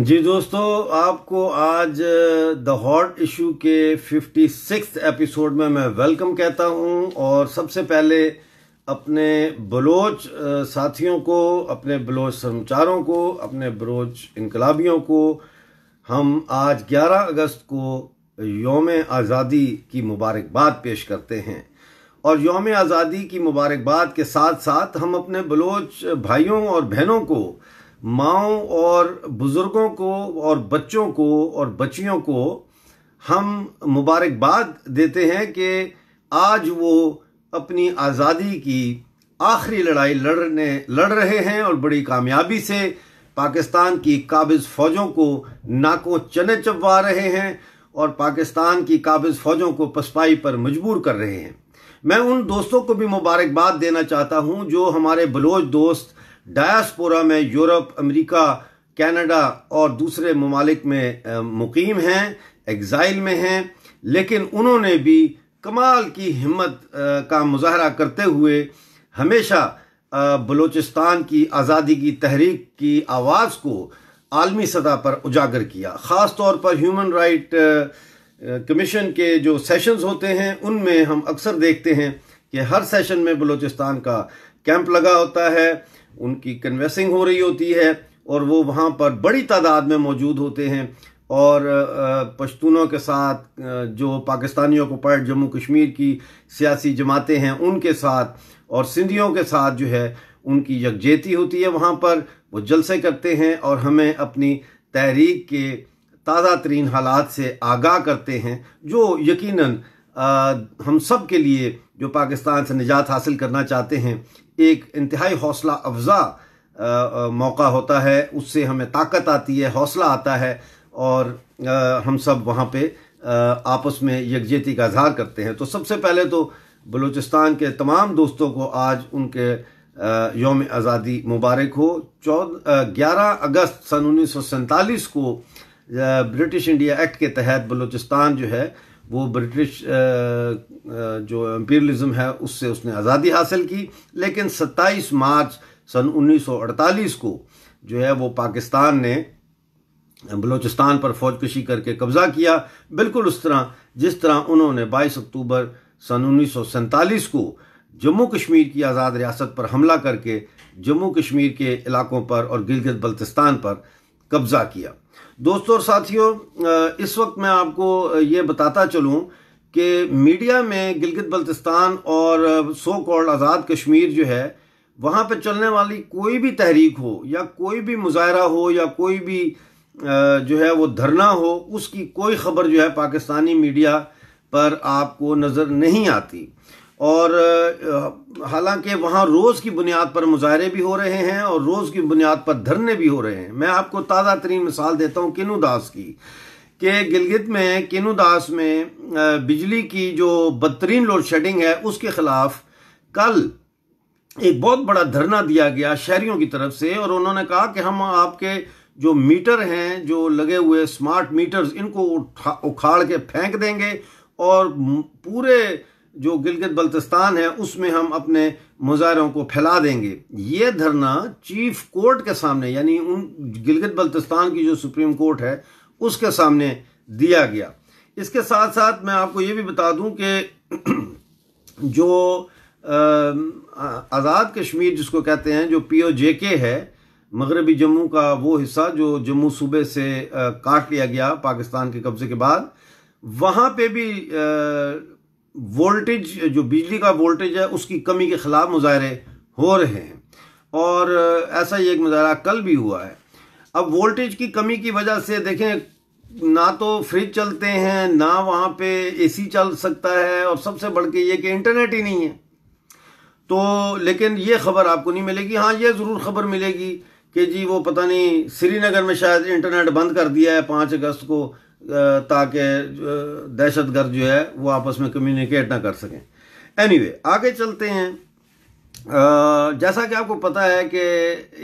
जी दोस्तों आपको आज द हॉट इशू के 56 एपिसोड में मैं वेलकम कहता हूं और सबसे पहले अपने बलोच साथियों को अपने बलोच समाचारों को अपने बलोच इनकलाबियों को हम आज 11 अगस्त को योम आज़ादी की मुबारकबाद पेश करते हैं और योम आज़ादी की मुबारकबाद के साथ साथ हम अपने बलोच भाइयों और बहनों को माओ और बुज़ुर्गों को और बच्चों को और बच्चियों को हम मुबारकबाद देते हैं कि आज वो अपनी आज़ादी की आखिरी लड़ाई लड़ने लड़ रहे हैं और बड़ी कामयाबी से पाकिस्तान की काबिज़ फ़ौजों को नाकों चने चबवा रहे हैं और पाकिस्तान की काबिज़ फ़ौजों को पसपाई पर मजबूर कर रहे हैं मैं उन दोस्तों को भी मुबारकबाद देना चाहता हूं जो हमारे बलोच दोस्त डायस्पोरा में यूरोप अमेरिका कनाडा और दूसरे ममालिक में मुकीम हैं एग्ज़ाइल में हैं लेकिन उन्होंने भी कमाल की हिम्मत का मुजाहरा करते हुए हमेशा बलूचिस्तान की आज़ादी की तहरीक की आवाज़ को आलमी सतह पर उजागर किया ख़ास तौर पर ह्यूमन राइट कमीशन के जो सेशंस होते हैं उनमें हम अक्सर देखते हैं कि हर सेशन में बलूचिस्तान का कैंप लगा होता है उनकी कन्वेसिंग हो रही होती है और वो वहाँ पर बड़ी तादाद में मौजूद होते हैं और पश्तूनों के साथ जो पाकिस्तानियों को पड़ जम्मू कश्मीर की सियासी जमातें हैं उनके साथ और सिंधियों के साथ जो है उनकी यकजहती होती है वहाँ पर वो जलसे करते हैं और हमें अपनी तहरीक के ताज़ा तरीन हालात से आगाह करते हैं जो यकीनन आ, हम सब के लिए जो पाकिस्तान से निजात हासिल करना चाहते हैं एक इंतहाई हौसला अफजा मौका होता है उससे हमें ताकत आती है हौसला आता है और आ, हम सब वहाँ पे आपस में यकजहती का इजहार करते हैं तो सबसे पहले तो बलूचिस्तान के तमाम दोस्तों को आज उनके योम आज़ादी मुबारक हो चौदह ग्यारह अगस्त सन उन्नीस को ब्रिटिश इंडिया एक्ट के तहत बलूचिस्तान जो है वो ब्रिटिश जो एम्पीरियलिज्म है उससे उसने आज़ादी हासिल की लेकिन 27 मार्च सन 1948 को जो है वो पाकिस्तान ने बलूचिस्तान पर फौजकशी करके कब्ज़ा किया बिल्कुल उस तरह जिस तरह उन्होंने 22 अक्टूबर सन उन्नीस को जम्मू कश्मीर की आज़ाद रियासत पर हमला करके जम्मू कश्मीर के इलाकों पर और गिलगित बल्तिस्तान पर कब्ज़ा किया दोस्तों और साथियों इस वक्त मैं आपको ये बताता चलूँ कि मीडिया में गिलगित बल्तिस्तान और सो कॉल्ड आज़ाद कश्मीर जो है वहाँ पर चलने वाली कोई भी तहरीक हो या कोई भी मुजाहरा हो या कोई भी जो है वो धरना हो उसकी कोई खबर जो है पाकिस्तानी मीडिया पर आपको नज़र नहीं आती और हालांकि वहाँ रोज़ की बुनियाद पर मुजाहरे भी हो रहे हैं और रोज़ की बुनियाद पर धरने भी हो रहे हैं मैं आपको ताज़ा तरीन मिसाल देता हूँ किनू दास की कि गिलगित में किनू दास में बिजली की जो बदतरीन लोड शेडिंग है उसके ख़िलाफ़ कल एक बहुत बड़ा धरना दिया गया शहरीों की तरफ से और उन्होंने कहा कि हम आपके जो मीटर हैं जो लगे हुए स्मार्ट मीटर्स इनको उठा उखाड़ के फेंक देंगे और पूरे जो गिलगित बल्तिस्तान है उसमें हम अपने मुजाहरों को फैला देंगे ये धरना चीफ कोर्ट के सामने यानी उन गिलगित बल्तिस्तान की जो सुप्रीम कोर्ट है उसके सामने दिया गया इसके साथ साथ मैं आपको ये भी बता दूं कि जो आज़ाद कश्मीर जिसको कहते हैं जो पी ओ जे के है मगरबी जम्मू का वो हिस्सा जो जम्मू सूबे से काट लिया गया पाकिस्तान के कब्ज़े के बाद वहाँ पे भी आ, वोल्टेज जो बिजली का वोल्टेज है उसकी कमी के ख़िलाफ़ मुजाहरे हो रहे हैं और ऐसा ही एक मुजाहरा कल भी हुआ है अब वोल्टेज की कमी की वजह से देखें ना तो फ्रिज चलते हैं ना वहाँ पे एसी चल सकता है और सबसे बढ़ के ये कि इंटरनेट ही नहीं है तो लेकिन ये खबर आपको नहीं मिलेगी हाँ ये ज़रूर खबर मिलेगी कि जी वो पता नहीं श्रीनगर में शायद इंटरनेट बंद कर दिया है पाँच अगस्त को ताकि दहशत गर्द जो है वो आपस में कम्युनिकेट ना कर सकें एनीवे anyway, आगे चलते हैं आ, जैसा कि आपको पता है कि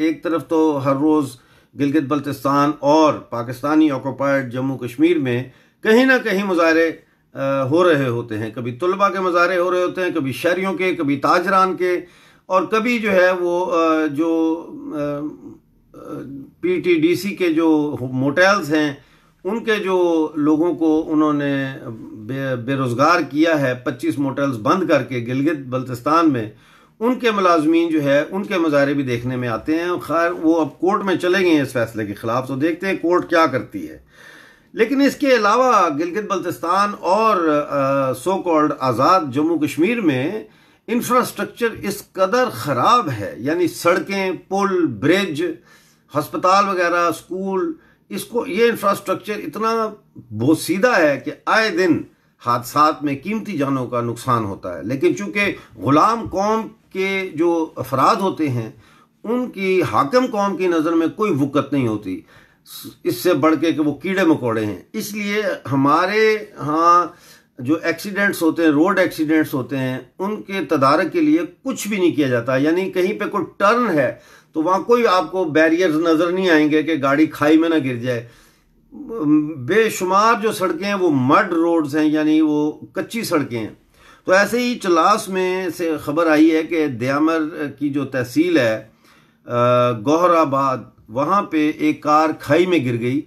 एक तरफ तो हर रोज़ गिलगित बल्तिस्तान और पाकिस्तानी ऑक्यूपाइड जम्मू कश्मीर में कहीं ना कहीं मुजाहरे हो रहे होते हैं कभी तलबा के मुजाहरे हो रहे होते हैं कभी शहरीों के कभी ताजरान के और कभी जो है वो जो पीटीडीसी के जो मोटेल्स हैं उनके जो लोगों को उन्होंने बे, बेरोज़गार किया है 25 मोटल्स बंद करके गिलगित बल्तिस्तान में उनके मुलाजमीन जो है उनके मुजाहरे भी देखने में आते हैं खैर वो अब कोर्ट में चले गए हैं इस फैसले के ख़िलाफ़ तो देखते हैं कोर्ट क्या करती है लेकिन इसके अलावा गिलगित बल्तिस्तान और आ, सो कॉल्ड आज़ाद जम्मू कश्मीर में इंफ्रास्ट्रक्चर इस कदर ख़राब है यानी सड़कें पुल ब्रिज हस्पताल वगैरह स्कूल इसको ये इंफ्रास्ट्रक्चर इतना बोसीदा है कि आए दिन हादसा में कीमती जानों का नुकसान होता है लेकिन चूंकि ग़ुलाम कौम के जो अफराद होते हैं उनकी हाकम कौम की नज़र में कोई वक़्त नहीं होती इससे बढ़ के कि वो कीड़े मकोड़े हैं इसलिए हमारे यहाँ जो एक्सीडेंट्स होते हैं रोड एक्सीडेंट्स होते हैं उनके तदारक के लिए कुछ भी नहीं किया जाता यानी कहीं पे कोई टर्न है तो वहाँ कोई आपको बैरियर्स नज़र नहीं आएंगे कि गाड़ी खाई में ना गिर जाए बेशुमार जो सड़कें हैं वो मड रोड्स हैं यानी वो कच्ची सड़कें हैं तो ऐसे ही चलास में से खबर आई है कि दयामर की जो तहसील है गौहराबाद वहाँ पे एक कार खाई में गिर गई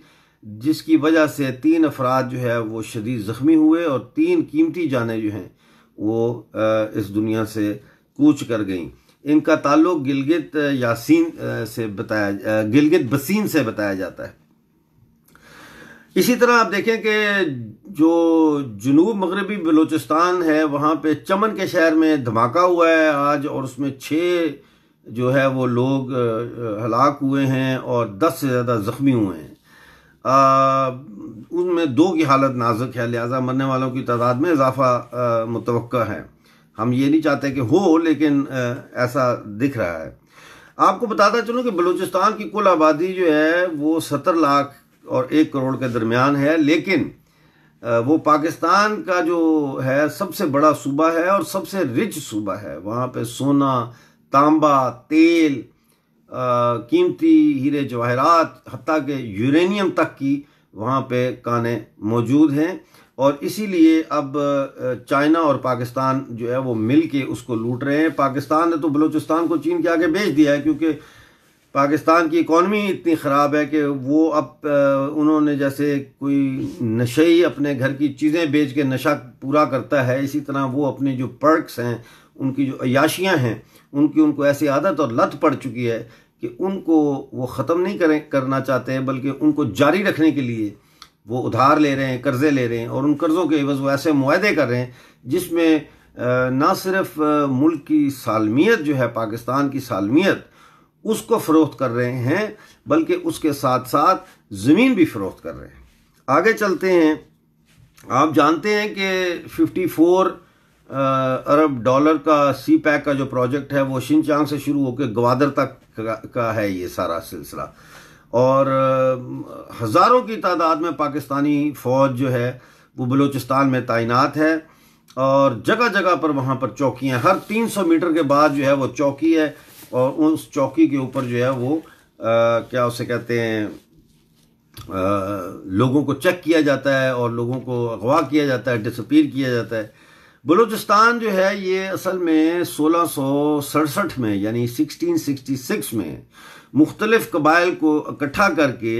जिसकी वजह से तीन अफराद जो है वो शदीद ज़ख्मी हुए और तीन कीमती जानें जो हैं वो इस दुनिया से कूच कर गईं इनका ताल्लुक गिलगित यासीन से बताया गिलगित बसीन से बताया जाता है इसी तरह आप देखें कि जो जुनूब मगरबी बलूचिस्तान है वहाँ पे चमन के शहर में धमाका हुआ है आज और उसमें छः जो है वो लोग हलाक हुए हैं और दस से ज़्यादा ज़ख्मी हुए हैं उनमें दो की हालत नाजुक है लिहाजा मरने वालों की तादाद में इजाफा मुतव है हम ये नहीं चाहते कि हो लेकिन ऐसा दिख रहा है आपको बताता चलूँ कि बलूचिस्तान की कुल आबादी जो है वो सत्तर लाख और एक करोड़ के दरमियान है लेकिन वो पाकिस्तान का जो है सबसे बड़ा सूबा है और सबसे रिच सूबा है वहाँ पे सोना तांबा तेल कीमती हीरे जवाहरात हती के यूरेनियम तक की वहाँ पे काने मौजूद हैं और इसीलिए अब चाइना और पाकिस्तान जो है वो मिल के उसको लूट रहे हैं पाकिस्तान ने तो बलूचिस्तान को चीन के आगे भेज दिया है क्योंकि पाकिस्तान की इकॉनमी इतनी ख़राब है कि वो अब उन्होंने जैसे कोई नशे ही अपने घर की चीज़ें बेच के नशा पूरा करता है इसी तरह वो अपने जो पर्कस हैं उनकी जो अयाशियाँ हैं उनकी उनको ऐसी आदत और लत पड़ चुकी है कि उनको वो ख़त्म नहीं करें करना चाहते हैं बल्कि उनको जारी रखने के लिए वो उधार ले रहे हैं कर्ज़े ले रहे हैं और उन कर्ज़ों के वो ऐसे माहदे कर रहे हैं जिसमें ना सिर्फ मुल्क की सालमियत जो है पाकिस्तान की सालमियत उसको फ़रोख्त कर रहे हैं बल्कि उसके साथ साथ ज़मीन भी फ़रोख्त कर रहे हैं आगे चलते हैं आप जानते हैं कि 54 अरब डॉलर का सी पैक का जो प्रोजेक्ट है वो शिनचांग से शुरू होकर ग्वादर तक का है ये सारा सिलसिला और हज़ारों की तादाद में पाकिस्तानी फ़ौज जो है वो बलूचिस्तान में तैनात है और जगह जगह पर वहाँ पर चौकियाँ हर 300 मीटर के बाद जो है वो चौकी है और उस चौकी के ऊपर जो है वो आ, क्या उसे कहते हैं आ, लोगों को चेक किया जाता है और लोगों को अगवा किया जाता है डिसपीर किया जाता है बलूचिस्तान जो है ये असल में सोलह में यानी सिक्स में मुख्तलिफ़ कबाइल को इकट्ठा करके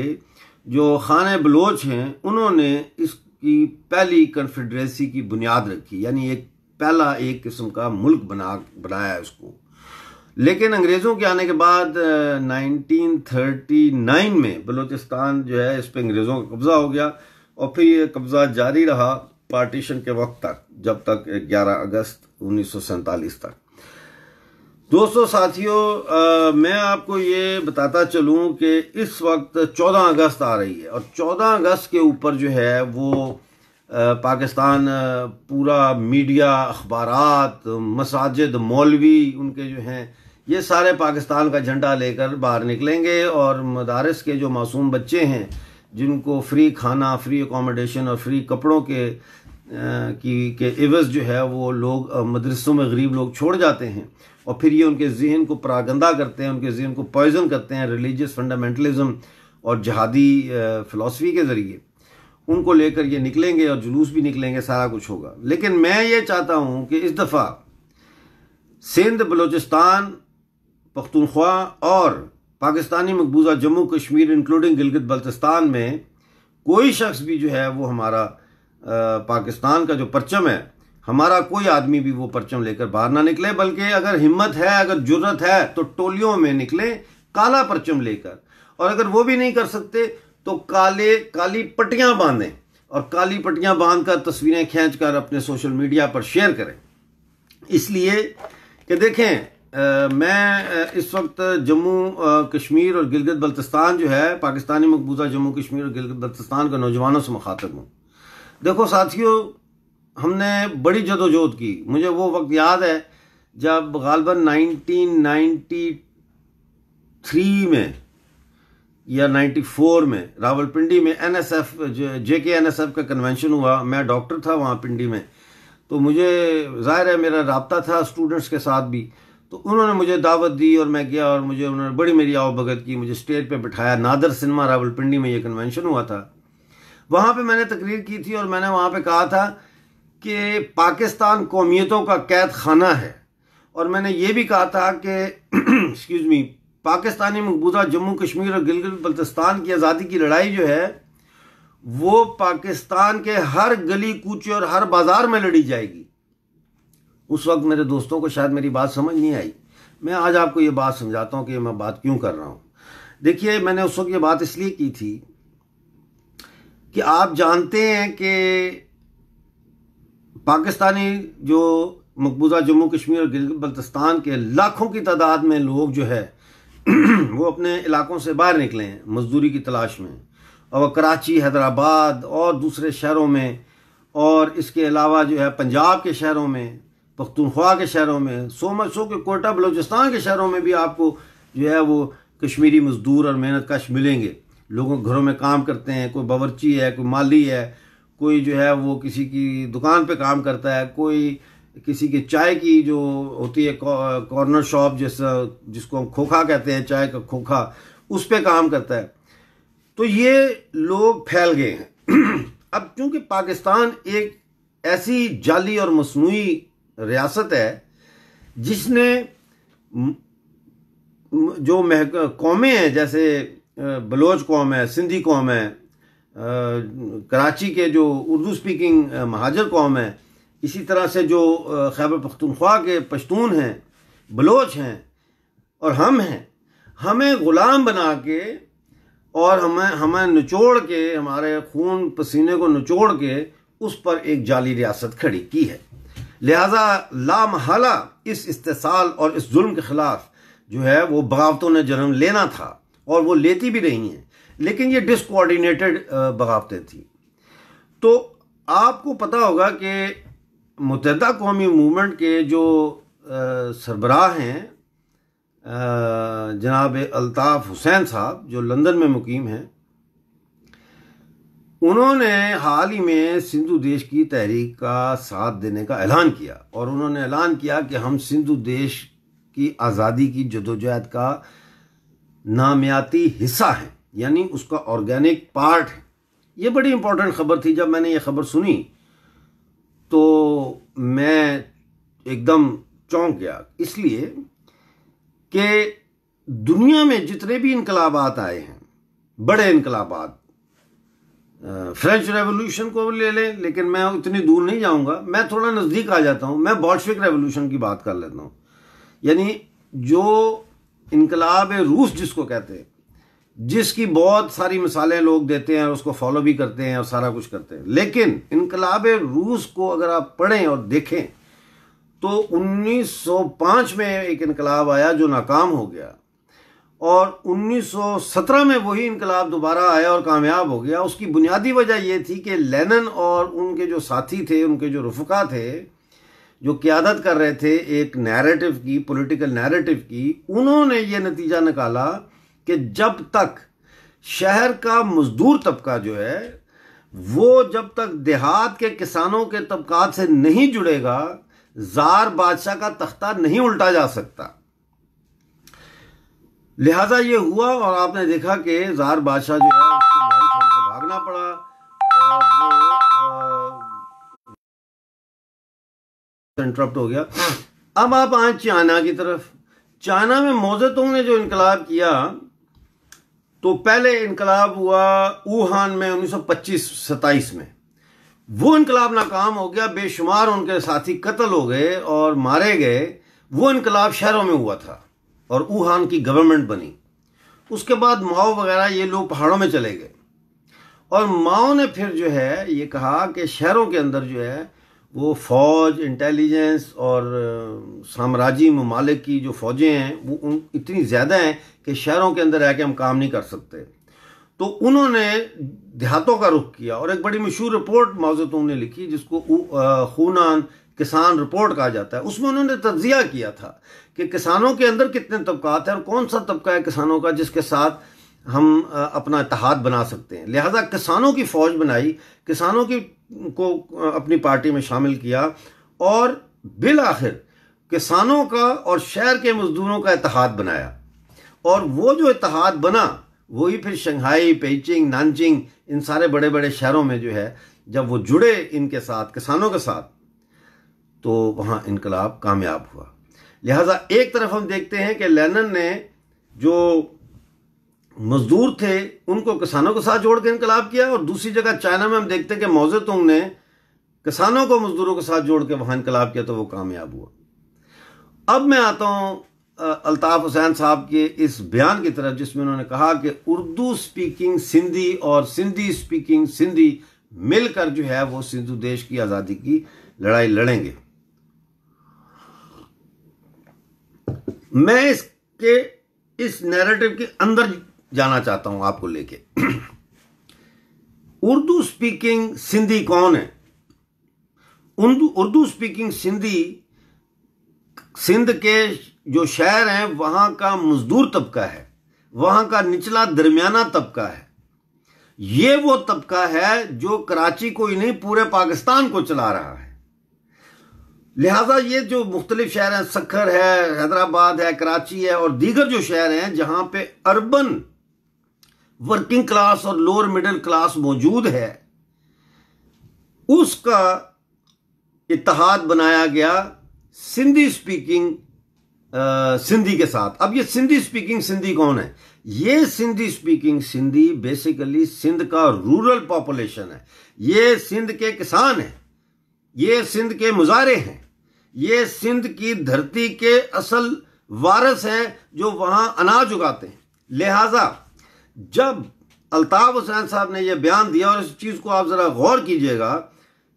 जो खान बलोच हैं उन्होंने इसकी पहली कन्फेडरेसी की बुनियाद रखी यानी एक पहला एक किस्म का मुल्क बना बनाया इसको लेकिन अंग्रेज़ों के आने के बाद 1939 में बलूचिस्तान जो है इस पर अंग्रेज़ों का कब्ज़ा हो गया और फिर ये कब्ज़ा जारी रहा पार्टीशन के वक्त तक जब तक 11 अगस्त उन्नीस तक दोस्तों साथियों मैं आपको ये बताता चलूं कि इस वक्त 14 अगस्त आ रही है और 14 अगस्त के ऊपर जो है वो आ, पाकिस्तान पूरा मीडिया अखबार मसाजिद मौलवी उनके जो हैं ये सारे पाकिस्तान का झंडा लेकर बाहर निकलेंगे और मदारस के जो मासूम बच्चे हैं जिनको फ्री खाना फ्री एकोमोडेशन और फ्री कपड़ों के आ, की के एवज़ जो है वो लोग मदरसों में गरीब लोग छोड़ जाते हैं और फिर ये उनके जहन को परागंदा करते हैं उनके जहन को पॉइजन करते हैं रिलीजियस फंडामेंटलिज्म और जहादी फ़िलासफ़ी के ज़रिए उनको लेकर ये निकलेंगे और जुलूस भी निकलेंगे सारा कुछ होगा लेकिन मैं ये चाहता हूँ कि इस दफ़ा सिंध बलोचिस्तान पख्तनख्वा और पाकिस्तानी मकबूजा जम्मू कश्मीर इंक्लूडिंग गिलगित बल्तिस्तान में कोई शख्स भी जो है वो हमारा आ, पाकिस्तान का जो परचम है हमारा कोई आदमी भी वो परचम लेकर बाहर ना निकले बल्कि अगर हिम्मत है अगर जरूरत है तो टोलियों में निकले काला परचम लेकर और अगर वो भी नहीं कर सकते तो काले काली पट्टियां बांधें और काली पट्टियां बांधकर तस्वीरें खींचकर अपने सोशल मीडिया पर शेयर करें इसलिए कि देखें आ, मैं इस वक्त जम्मू कश्मीर और गिलगित बल्तिस्तान जो है पाकिस्तानी मकबूजा जम्मू कश्मीर और गिलगित बल्तिस्तान के नौजवानों से मुखातब हूँ देखो साथियों हमने बड़ी जदोजहद की मुझे वो वक्त याद है जब गालबन 1993 में या 94 में रावलपिंडी में एनएसएफ जे के एनएसएफ का कन्वेंशन हुआ मैं डॉक्टर था वहाँ पिंडी में तो मुझे ज़ाहिर है मेरा रबता था स्टूडेंट्स के साथ भी तो उन्होंने मुझे दावत दी और मैं गया और मुझे उन्होंने बड़ी मेरी आवभगत की मुझे स्टेज पे बिठाया नादर सिनेमा रावलपिंडी में ये कन्वेंशन हुआ था वहाँ पे मैंने तकरीर की थी और मैंने वहाँ पे कहा था कि पाकिस्तान कौमियतों का कैद खाना है और मैंने ये भी कहा था कि एक्सक्यूज़ मी पाकिस्तानी मकबूजा जम्मू कश्मीर और गिलगित बल्तिस्तान की आज़ादी की लड़ाई जो है वो पाकिस्तान के हर गली कूचे और हर बाज़ार में लड़ी जाएगी उस वक्त मेरे दोस्तों को शायद मेरी बात समझ नहीं आई मैं आज आपको ये बात समझाता हूँ कि मैं बात क्यों कर रहा हूँ देखिए मैंने उस वक्त ये बात इसलिए की थी कि आप जानते हैं कि पाकिस्तानी जो मकबूजा जम्मू कश्मीर और गिलगित बल्तिस्तान के लाखों की तादाद में लोग जो है वो अपने इलाकों से बाहर निकले हैं मजदूरी की तलाश में और कराची हैदराबाद और दूसरे शहरों में और इसके अलावा जो है पंजाब के शहरों में पख्तूनख्वा के शहरों में मच सो के कोटा बलोचिस्तान के शहरों में भी आपको जो है वो कश्मीरी मज़दूर और मेहनत कश मिलेंगे लोगों घरों में काम करते हैं कोई बावरची है कोई माली है कोई जो है वो किसी की दुकान पे काम करता है कोई किसी की चाय की जो होती है कॉर्नर शॉप जैसा जिसको हम खोखा कहते हैं चाय का खोखा उस पर काम करता है तो ये लोग फैल गए हैं अब चूंकि पाकिस्तान एक ऐसी जाली और मसनू रियासत है जिसने जो कौमें हैं जैसे बलोच कौम है सिंधी कौम है कराची के जो उर्दू स्पीकिंग महाजर कौम है इसी तरह से जो खैबर पख्तनख्वा के पश्तून हैं बलोच हैं और हम हैं हमें ग़ुलाम बना के और हमें हमें निचोड़ के हमारे खून पसीने को निचोड़ के उस पर एक जाली रियासत खड़ी की है लिहाजा लामहला इस इस्तेसाल और इस जुल्म के ख़िलाफ़ जो है वो बगावतों ने जन्म लेना था और वो लेती भी रही हैं लेकिन ये डिसकोऑर्डिनेटेड बगावतें थी तो आपको पता होगा कि मुतहदा कौमी मूवमेंट के जो सरबराह हैं जनाब अलताफ हुसैन साहब जो लंदन में मुकीम हैं उन्होंने हाल ही में सिंधु देश की तहरीक का साथ देने का ऐलान किया और उन्होंने ऐलान किया कि हम सिंधु देश की आज़ादी की जदोजहद का नामियाती हिस्सा हैं यानी उसका ऑर्गेनिक पार्ट है ये बड़ी इंपॉर्टेंट खबर थी जब मैंने ये खबर सुनी तो मैं एकदम चौंक गया इसलिए कि दुनिया में जितने भी इनकलाबात आए हैं बड़े इनकलाबात फ्रेंच रेवोल्यूशन को ले लें लेकिन मैं उतनी दूर नहीं जाऊंगा मैं थोड़ा नज़दीक आ जाता हूं मैं बॉल्शिक रेवोल्यूशन की बात कर लेता हूं यानी जो इनकलाब रूस जिसको कहते हैं जिसकी बहुत सारी मिसालें लोग देते हैं और उसको फॉलो भी करते हैं और सारा कुछ करते हैं लेकिन इनकलाब रूस को अगर आप पढ़ें और देखें तो 1905 में एक इनकलाब आया जो नाकाम हो गया और 1917 में वही इनकलाब दोबारा आया और कामयाब हो गया उसकी बुनियादी वजह यह थी कि लेनन और उनके जो साथी थे उनके जो रफका थे जो क्यादत कर रहे थे एक नैरेटिव की पॉलिटिकल नैरेटिव की उन्होंने ये नतीजा निकाला कि जब तक शहर का मजदूर तबका जो है वो जब तक देहात के किसानों के तबकात से नहीं जुड़ेगा जार बादशाह का तख्ता नहीं उल्टा जा सकता लिहाजा ये हुआ और आपने देखा कि जार बादशाह जो है उसको भागना पड़ा इंटरप्ट हो गया अब आप आए चाइना की तरफ चाइना में मोजे तुंग तो ने जो इनकलाब किया तो पहले इनकलाब हुआ वुहान में 1925-27 में वो इनकलाब नाकाम हो गया बेशुमार उनके साथी कत्ल हो गए और मारे गए वो इनकलाब शहरों में हुआ था और वुहान की गवर्नमेंट बनी उसके बाद माओ वगैरह ये लोग पहाड़ों में चले गए और माओ ने फिर जो है ये कहा कि शहरों के अंदर जो है वो फौज इंटेलिजेंस और साम्राज्य ममालिक की जो फ़ौजें हैं वो उन इतनी ज़्यादा हैं कि शहरों के अंदर रह के हम काम नहीं कर सकते तो उन्होंने देहातों का रुख किया और एक बड़ी मशहूर रिपोर्ट माओजतूम ने लिखी जिसको खूनान किसान रिपोर्ट कहा जाता है उसमें उन्होंने तजिया किया था कि किसानों के अंदर कितने तबकात हैं और कौन सा तबका है किसानों का जिसके साथ हम अपना इतिहाद बना सकते हैं लिहाजा किसानों की फ़ौज बनाई किसानों की को अपनी पार्टी में शामिल किया और बिल आखिर किसानों का और शहर के मज़दूरों का इतिहाद बनाया और वो जो इतिहाद बना वही फिर शंघाई पेचिंग नानचिंग इन सारे बड़े बड़े शहरों में जो है जब वो जुड़े इनके साथ किसानों के साथ तो वहाँ इनकलाब कामयाब हुआ लिहाजा एक तरफ हम देखते हैं कि लेनन ने जो मजदूर थे उनको किसानों के साथ जोड़ के इनकलाब किया और दूसरी जगह चाइना में हम देखते हैं कि मौजे तुंग तो ने किसानों को मजदूरों के साथ जोड़ के वहां इनकलाब किया तो वो कामयाब हुआ अब मैं आता हूं अल्ताफ़ हुसैन साहब के इस बयान की तरफ जिसमें उन्होंने कहा कि उर्दू स्पीकिंग सिंधी और सिंधी स्पीकिंग सिंधी मिलकर जो है वो सिंधु देश की आज़ादी की लड़ाई लड़ेंगे मैं इसके इस नैरेटिव के अंदर जाना चाहता हूं आपको लेके उर्दू स्पीकिंग सिंधी कौन है उर्दू स्पीकिंग सिंधी सिंध के जो शहर हैं वहां का मजदूर तबका है वहां का निचला दरमियाना तबका है ये वो तबका है जो कराची को ही नहीं पूरे पाकिस्तान को चला रहा है लिहाजा ये जो मुख्तलिफ शहर हैं सखर है हैदराबाद है कराची है और दीगर जो शहर हैं जहां पे अर्बन वर्किंग क्लास और लोअर मिडिल क्लास मौजूद है उसका इतिहाद बनाया गया सिंधी स्पीकिंग आ, सिंधी के साथ अब ये सिंधी स्पीकिंग सिंधी कौन है ये सिंधी स्पीकिंग सिंधी बेसिकली सिंध का रूरल पॉपुलेशन है ये सिंध के किसान हैं ये सिंध के मुजारे हैं ये सिंध की धरती के असल वारस हैं जो वहां अनाज उगाते हैं लिहाजा जब अलताफ़ हुसैन साहब ने यह बयान दिया और इस चीज़ को आप ज़रा गौर कीजिएगा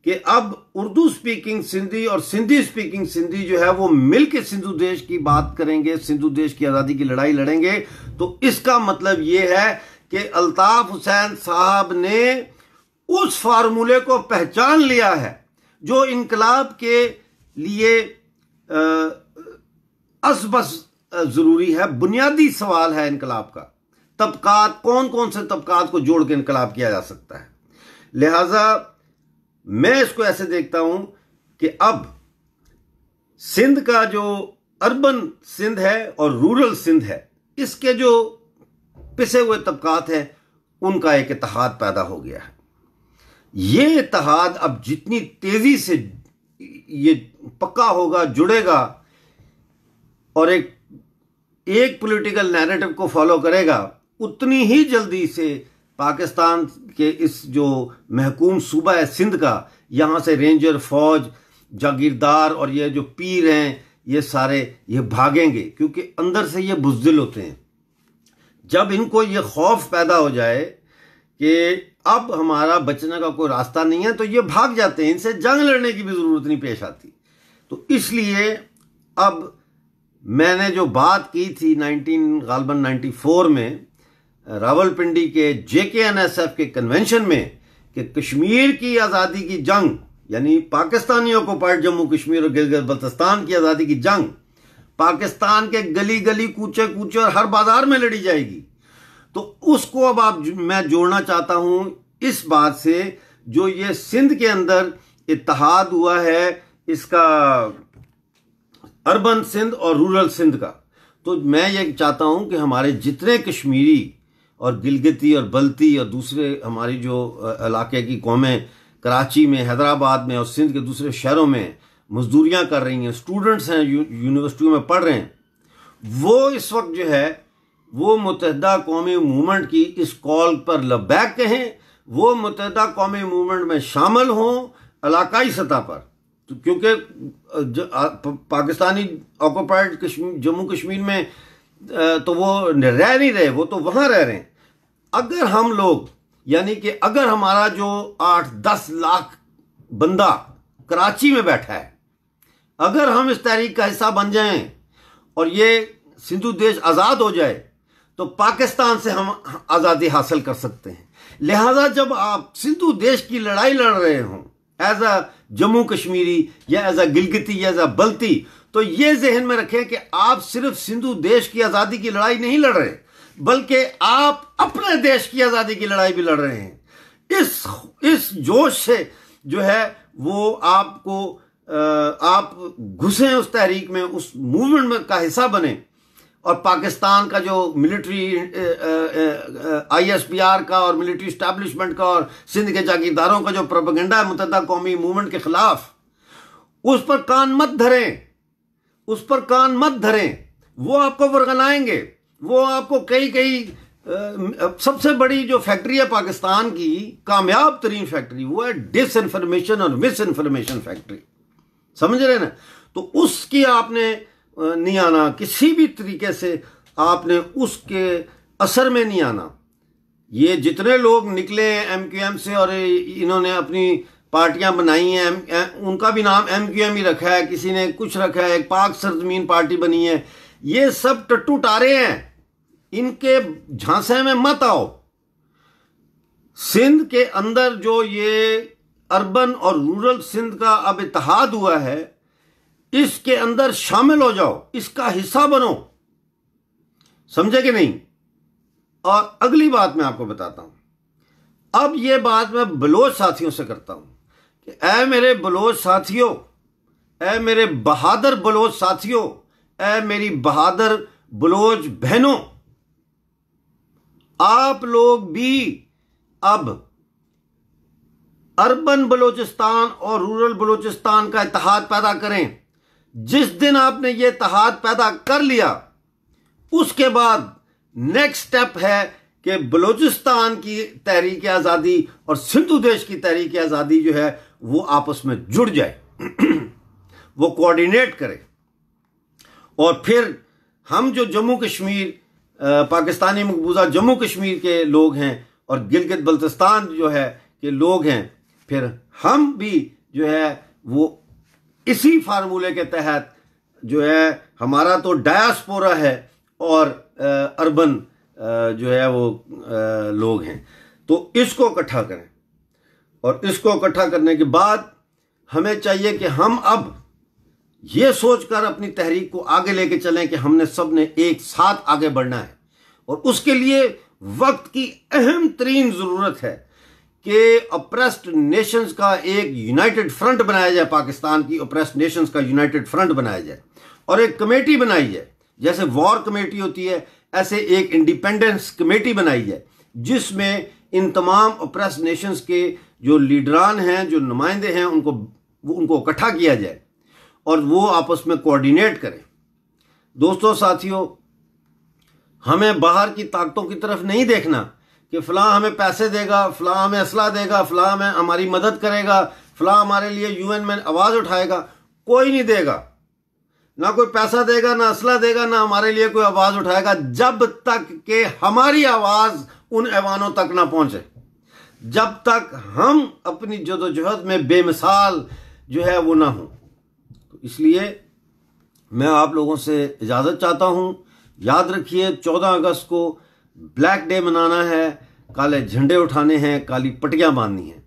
कि अब उर्दू स्पीकिंग सिंधी और सिंधी स्पीकिंग सिंधी जो है वो मिलकर सिंधु देश की बात करेंगे सिंधु देश की आज़ादी की लड़ाई लड़ेंगे तो इसका मतलब यह है कि अलताफ़ हुसैन साहब ने उस फार्मूले को पहचान लिया है जो इनकलाब के लिए असबस ज़रूरी है बुनियादी सवाल है इनकलाब का तबकात कौन कौन से तबकात को जोड़ के इनकलाब किया जा सकता है लिहाजा मैं इसको ऐसे देखता हूं कि अब सिंध का जो अर्बन सिंध है और रूरल सिंध है इसके जो पिसे हुए तबकात हैं उनका एक इतिहाद पैदा हो गया है ये इतिहाद अब जितनी तेजी से ये पक्का होगा जुड़ेगा और एक एक पॉलिटिकल नैरेटिव को फॉलो करेगा उतनी ही जल्दी से पाकिस्तान के इस जो महकूम सूबा है सिंध का यहाँ से रेंजर फौज जागीरदार और ये जो पीर हैं ये सारे ये भागेंगे क्योंकि अंदर से ये बुजदिल होते हैं जब इनको ये खौफ पैदा हो जाए कि अब हमारा बचने का कोई रास्ता नहीं है तो ये भाग जाते हैं इनसे जंग लड़ने की भी ज़रूरत नहीं पेश आती तो इसलिए अब मैंने जो बात की थी नाइनटीन गालबन नाइन्टी फोर में रावलपिंडी के J K N S F के कन्वेंशन में कि कश्मीर की आज़ादी की जंग यानी पाकिस्तानियों को पार्ट जम्मू कश्मीर और गिलगित बल्तिस्तान की आज़ादी की जंग पाकिस्तान के गली गली कूचे कूचे और हर बाजार में लड़ी जाएगी तो उसको अब आप मैं जोड़ना चाहता हूं इस बात से जो ये सिंध के अंदर इतिहाद हुआ है इसका अर्बन सिंध और रूरल सिंध का तो मैं ये चाहता हूं कि हमारे जितने कश्मीरी और गिलगती और बलती और दूसरे हमारी जो इलाके की कौमें कराची में हैदराबाद में और सिंध के दूसरे शहरों में मजदूरियाँ कर रही हैं स्टूडेंट्स हैं यू, यूनिवर्सिटियों में पढ़ रहे हैं वो इस वक्त जो है वो मुतहदा कौमी मूवमेंट की इस कॉल पर लबैक कहें वो मुतहदा कौमी मूवमेंट में शामिल हों इलाकई सतह पर तो क्योंकि पाकिस्तानी ऑक्यूपाइड कश्मीर जम्मू कश्मीर में तो वो रह नहीं रहे वो तो वहां रह रहे हैं अगर हम लोग यानी कि अगर हमारा जो आठ दस लाख बंदा कराची में बैठा है अगर हम इस तहरीक का हिस्सा बन जाएं और ये सिंधु देश आज़ाद हो जाए तो पाकिस्तान से हम आज़ादी हासिल कर सकते हैं लिहाजा जब आप सिंधु देश की लड़ाई लड़ रहे हो एज अ जम्मू कश्मीरी या एज अ गिलगिती या एज अ बल्ती तो ये जहन में रखें कि आप सिर्फ सिंधु देश की आज़ादी की लड़ाई नहीं लड़ रहे बल्कि आप अपने देश की आज़ादी की लड़ाई भी लड़ रहे हैं इस इस जोश से जो है वो आपको आप घुसें उस तहरीक में उस मूवमेंट में का हिस्सा बने और पाकिस्तान का जो मिलिट्री आईएसपीआर का और मिलिट्री स्टैब्लिशमेंट का और सिंध के जागीरदारों का जो प्रोपगेंडा है मुतदा कौमी मूवमेंट के खिलाफ उस पर कान मत धरें उस पर कान मत धरें वो आपको वर्गनाएंगे वो आपको कई कई सबसे बड़ी जो फैक्ट्री है पाकिस्तान की कामयाब तरीन फैक्ट्री वो है डिस इन्फॉर्मेशन और मिस इन्फॉर्मेशन फैक्ट्री समझ रहे ना तो उसकी आपने नहीं आना किसी भी तरीके से आपने उसके असर में नहीं आना ये जितने लोग निकले एम क्यू एम से और इन्होंने अपनी पार्टियां बनाई हैं उनका भी नाम एम क्यू एम ही रखा है किसी ने कुछ रखा है एक पाक सरजमीन पार्टी बनी है ये सब टट्टू टारे हैं इनके झांसे में मत आओ सिंध के अंदर जो ये अर्बन और रूरल सिंध का अब इतिहाद हुआ है इसके अंदर शामिल हो जाओ इसका हिस्सा बनो समझे कि नहीं और अगली बात मैं आपको बताता हूं अब यह बात मैं बलोच साथियों से करता हूं ऐ मेरे बलोच साथियों ऐ मेरे बहादुर बलोच साथियों ऐ मेरी बहादुर बलोच बहनों आप लोग भी अब अर्बन बलोचिस्तान और रूरल बलोचिस्तान का इतिहाद पैदा करें जिस दिन आपने ये इतिहाद पैदा कर लिया उसके बाद नेक्स्ट स्टेप है कि बलोचिस्तान की तहरीक आज़ादी और सिंधु देश की तहरीक आज़ादी जो है वो आपस में जुड़ जाए वो कोऑर्डिनेट करे और फिर हम जो जम्मू कश्मीर पाकिस्तानी मकबूजा जम्मू कश्मीर के लोग हैं और गिलगित बल्तिस्तान जो है के लोग हैं फिर हम भी जो है वो इसी फार्मूले के तहत जो है हमारा तो डायास्पोरा है और अर्बन जो है वो लोग हैं तो इसको इकट्ठा करें और इसको इकट्ठा करने के बाद हमें चाहिए कि हम अब ये सोचकर अपनी तहरीक को आगे लेके चलें कि हमने सब ने एक साथ आगे बढ़ना है और उसके लिए वक्त की अहम तरीन ज़रूरत है कि अप्रेस्ड नेशंस का एक यूनाइटेड फ्रंट बनाया जाए पाकिस्तान की अप्रेस्ड नेशंस का यूनाइटेड फ्रंट बनाया जाए और एक कमेटी बनाई जाए जैसे वॉर कमेटी होती है ऐसे एक इंडिपेंडेंस कमेटी बनाई जाए जिसमें इन तमाम अप्रेस्ड नेशंस के जो लीडरान हैं जो नुमाइंदे हैं उनको उनको इकट्ठा किया जाए और वो आपस में कोऑर्डिनेट करें दोस्तों साथियों हमें बाहर की ताकतों की तरफ नहीं देखना कि फ़लाँ हमें पैसे देगा फलां हमें असला देगा फलां हमें हमारी मदद करेगा फ़लाँ हमारे लिए यूएन में आवाज़ उठाएगा कोई नहीं देगा ना कोई पैसा देगा ना असला देगा ना हमारे लिए कोई आवाज़ उठाएगा जब तक कि हमारी आवाज़ उन ऐवानों तक ना पहुंचे जब तक हम अपनी जदोजहद में बेमिसाल जो है वो ना हो तो इसलिए मैं आप लोगों से इजाज़त चाहता हूँ याद रखिए 14 अगस्त को ब्लैक डे मनाना है काले झंडे उठाने हैं काली पटियाँ बांधनी हैं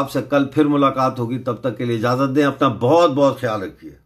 आपसे कल फिर मुलाकात होगी तब तक के लिए इजाज़त दें अपना बहुत बहुत ख्याल रखिए